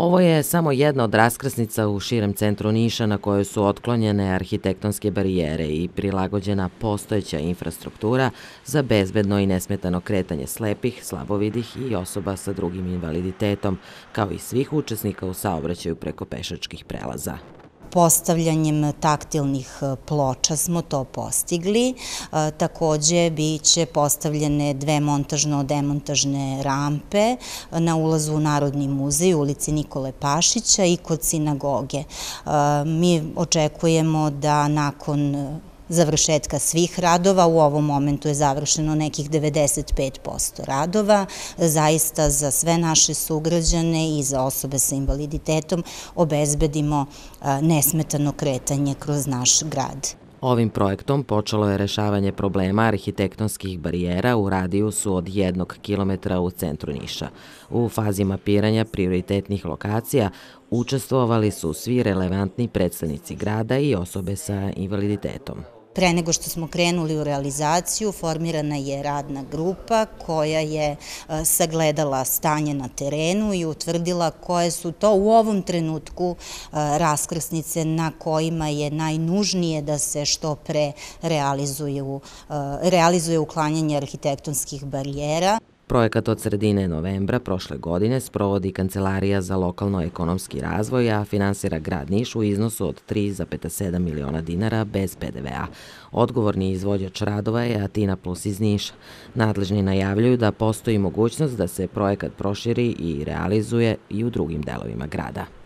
Ovo je samo jedna od raskrsnica u širem centru Niša na kojoj su otklonjene arhitektonske barijere i prilagođena postojeća infrastruktura za bezbedno i nesmetano kretanje slepih, slabovidih i osoba sa drugim invaliditetom, kao i svih učesnika u saobraćaju preko pešačkih prelaza postavljanjem taktilnih e, ploča smo to postigli. E, takođe biće postavljene dve montažno-demontažne rampe e, na ulazu u Narodni muzej u ulici Nikole Pašića i kod sinagoge. Mi očekujemo da nakon završetka svih radova. U ovom momentu je završeno nekih 95% radova. Zaista za sve naše sugrađane i za osobe sa invaliditetom obezbedimo nesmetano kretanje kroz naš grad. Ovim projektom počelo je rešavanje problema arhitektonskih barijera u radijusu od jednog kilometra u centru Niša. U fazi mapiranja prioritetnih lokacija učestvovali su svi relevantni predstavnici grada i osobe sa invaliditetom. Pre nego što smo krenuli u realizaciju, formirana je radna grupa koja je e, sagledala stanje na terenu i utvrdila koje su to u ovom trenutku e, raskrsnice na kojima je najnužnije da se što pre realizuje, realizuje uklanjanje arhitektonskih barijera. Projekat od sredine novembra prošle godine sprovodi Kancelarija za lokalno-ekonomski razvoj, a finansira grad Niš u iznosu od 3,7 miliona dinara bez PDV-a. Odgovorni izvođač radova je Atina Plus iz Niša. Nadležni najavljuju da postoji mogućnost da se projekat proširi i realizuje i u drugim delovima grada.